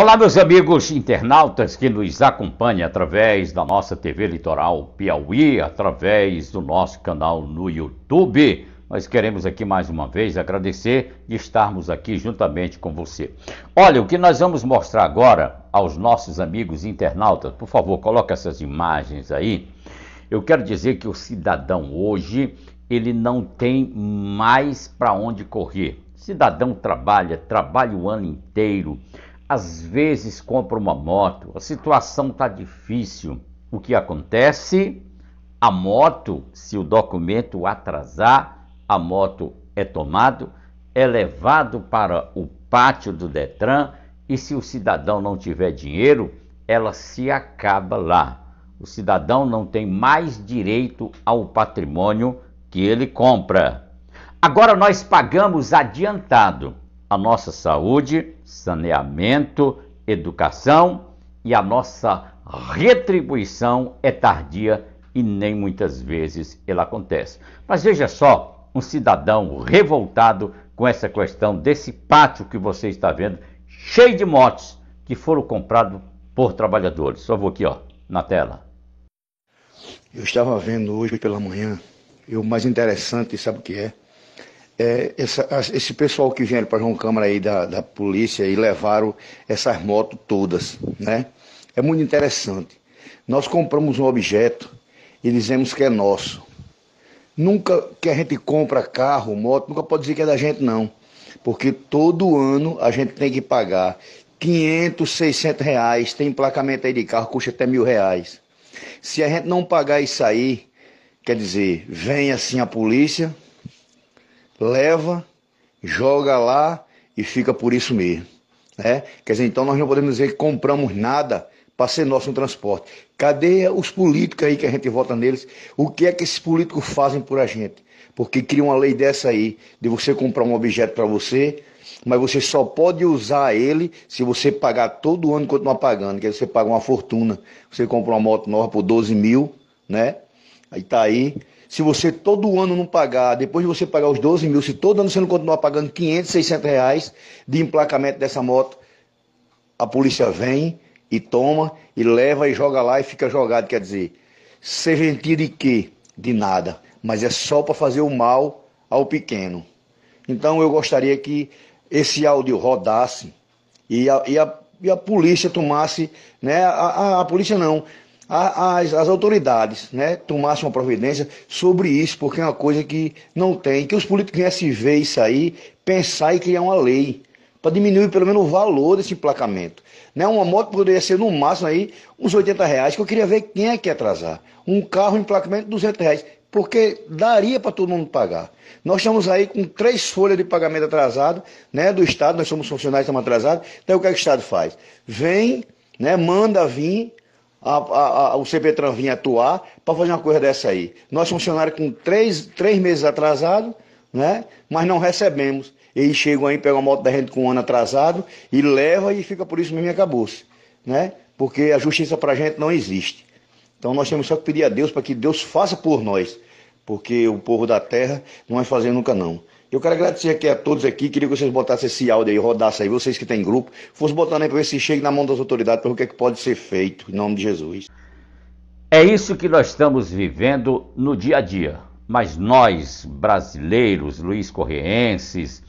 Olá, meus amigos internautas que nos acompanham através da nossa TV Litoral Piauí, através do nosso canal no YouTube. Nós queremos aqui mais uma vez agradecer de estarmos aqui juntamente com você. Olha, o que nós vamos mostrar agora aos nossos amigos internautas, por favor, coloca essas imagens aí. Eu quero dizer que o cidadão hoje, ele não tem mais para onde correr. Cidadão trabalha, trabalha o ano inteiro às vezes compra uma moto, a situação está difícil. O que acontece? A moto, se o documento atrasar, a moto é tomado, é levado para o pátio do Detran e se o cidadão não tiver dinheiro, ela se acaba lá. O cidadão não tem mais direito ao patrimônio que ele compra. Agora nós pagamos adiantado a nossa saúde, saneamento, educação e a nossa retribuição é tardia e nem muitas vezes ela acontece. Mas veja só, um cidadão revoltado com essa questão desse pátio que você está vendo, cheio de motos que foram comprados por trabalhadores. Só vou aqui, ó, na tela. Eu estava vendo hoje pela manhã, e o mais interessante, sabe o que é? é, essa, esse pessoal que vieram para João Câmara aí da, da polícia e levaram essas motos todas, né? É muito interessante. Nós compramos um objeto e dizemos que é nosso. Nunca que a gente compra carro, moto, nunca pode dizer que é da gente, não. Porque todo ano a gente tem que pagar 500, 600 reais. Tem emplacamento aí de carro, custa até mil reais. Se a gente não pagar isso aí, quer dizer, vem assim a polícia, leva, joga lá e fica por isso mesmo. Né? Quer dizer, então nós não podemos dizer que compramos nada para ser nosso transporte. Cadê os políticos aí que a gente vota neles? O que é que esses políticos fazem por a gente? Porque cria uma lei dessa aí, de você comprar um objeto para você, mas você só pode usar ele se você pagar todo ano enquanto não pagando. Quer dizer, você paga uma fortuna. Você compra uma moto nova por 12 mil, né? Aí tá aí se você todo ano não pagar, depois de você pagar os 12 mil, se todo ano você não continuar pagando 500, 600 reais de emplacamento dessa moto, a polícia vem e toma e leva e joga lá e fica jogado. Quer dizer, serventia de quê? De nada. Mas é só para fazer o mal ao pequeno. Então eu gostaria que esse áudio rodasse e a, e a, e a polícia tomasse, né? a, a, a polícia não as, as autoridades né, tomassem uma providência sobre isso, porque é uma coisa que não tem, que os políticos viessem ver isso aí, pensar e criar uma lei para diminuir pelo menos o valor desse emplacamento. Né? Uma moto poderia ser no máximo aí uns 80 reais, que eu queria ver quem é que ia atrasar. Um carro, um emplacamento, 200 reais, porque daria para todo mundo pagar. Nós estamos aí com três folhas de pagamento atrasado né, do Estado, nós somos funcionários, estamos atrasados. Então o que, é que o Estado faz? Vem, né, manda vir a, a, a, o CP Tranvinha atuar para fazer uma coisa dessa aí. Nós funcionários com três, três meses atrasado, né? mas não recebemos. Eles chegam aí, pegam a moto da gente com um ano atrasado e leva e fica por isso mesmo e acabou-se. Né? Porque a justiça para a gente não existe. Então nós temos só que pedir a Deus para que Deus faça por nós. Porque o povo da terra não vai fazer nunca não. Eu quero agradecer aqui a todos aqui. Queria que vocês botassem esse áudio aí, rodassem aí, vocês que têm grupo, fosse botando aí para ver se chega na mão das autoridades, para o que, é que pode ser feito, em nome de Jesus. É isso que nós estamos vivendo no dia a dia. Mas nós, brasileiros, Luiz Correenses,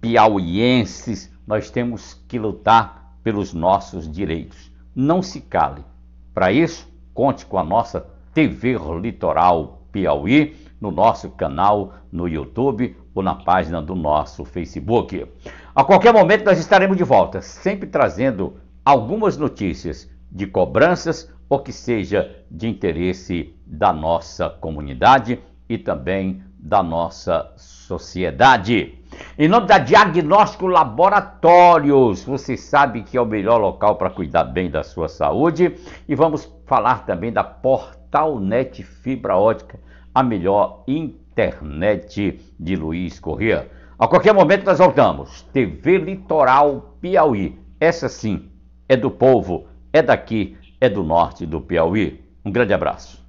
piauienses, nós temos que lutar pelos nossos direitos. Não se cale. Para isso, conte com a nossa TV Litoral Piauí, no nosso canal no YouTube ou na página do nosso Facebook. A qualquer momento nós estaremos de volta, sempre trazendo algumas notícias de cobranças ou que seja de interesse da nossa comunidade e também da nossa sociedade. Em nome da Diagnóstico Laboratórios, você sabe que é o melhor local para cuidar bem da sua saúde. E vamos falar também da Portalnet Fibra Ótica, a melhor internet de Luiz Corrêa. A qualquer momento nós voltamos. TV Litoral Piauí. Essa sim é do povo, é daqui, é do norte do Piauí. Um grande abraço.